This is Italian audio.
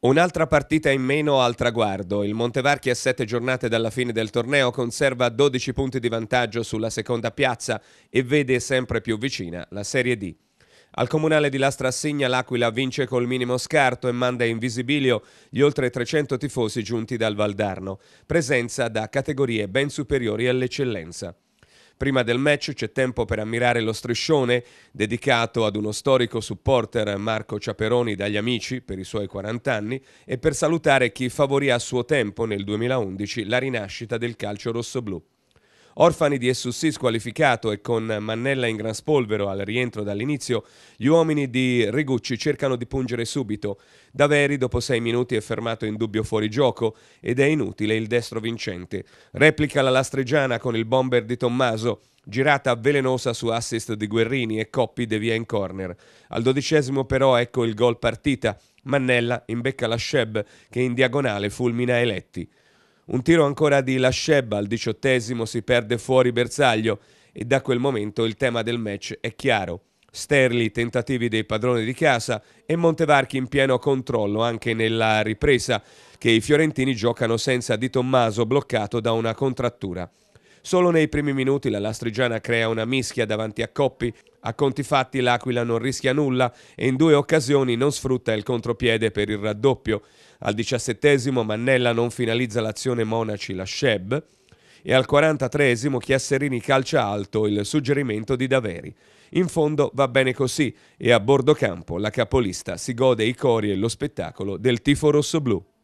Un'altra partita in meno al traguardo. Il Montevarchi a sette giornate dalla fine del torneo conserva 12 punti di vantaggio sulla seconda piazza e vede sempre più vicina la Serie D. Al comunale di Lastra Assigna l'Aquila vince col minimo scarto e manda in visibilio gli oltre 300 tifosi giunti dal Valdarno, presenza da categorie ben superiori all'eccellenza. Prima del match c'è tempo per ammirare lo striscione dedicato ad uno storico supporter Marco Ciaperoni dagli amici per i suoi 40 anni e per salutare chi favorì a suo tempo nel 2011 la rinascita del calcio rossoblù. Orfani di SUC squalificato e con Mannella in gran spolvero al rientro dall'inizio, gli uomini di Rigucci cercano di pungere subito. Daveri dopo sei minuti è fermato in dubbio fuori gioco ed è inutile il destro vincente. Replica la Lastreggiana con il bomber di Tommaso girata velenosa su assist di Guerrini e Coppi devia in corner. Al dodicesimo però ecco il gol partita. Mannella imbecca la Sheb che in diagonale fulmina Eletti. Un tiro ancora di Lascebba al diciottesimo si perde fuori bersaglio e da quel momento il tema del match è chiaro. Sterli tentativi dei padroni di casa e Montevarchi in pieno controllo anche nella ripresa che i fiorentini giocano senza Di Tommaso bloccato da una contrattura. Solo nei primi minuti la Lastrigiana crea una mischia davanti a Coppi. A conti fatti l'Aquila non rischia nulla e in due occasioni non sfrutta il contropiede per il raddoppio. Al diciassettesimo Mannella non finalizza l'azione Monaci-La Sheb e al 43esimo Chiasserini calcia alto il suggerimento di Daveri. In fondo va bene così e a bordo campo la capolista si gode i cori e lo spettacolo del tifo rossoblù.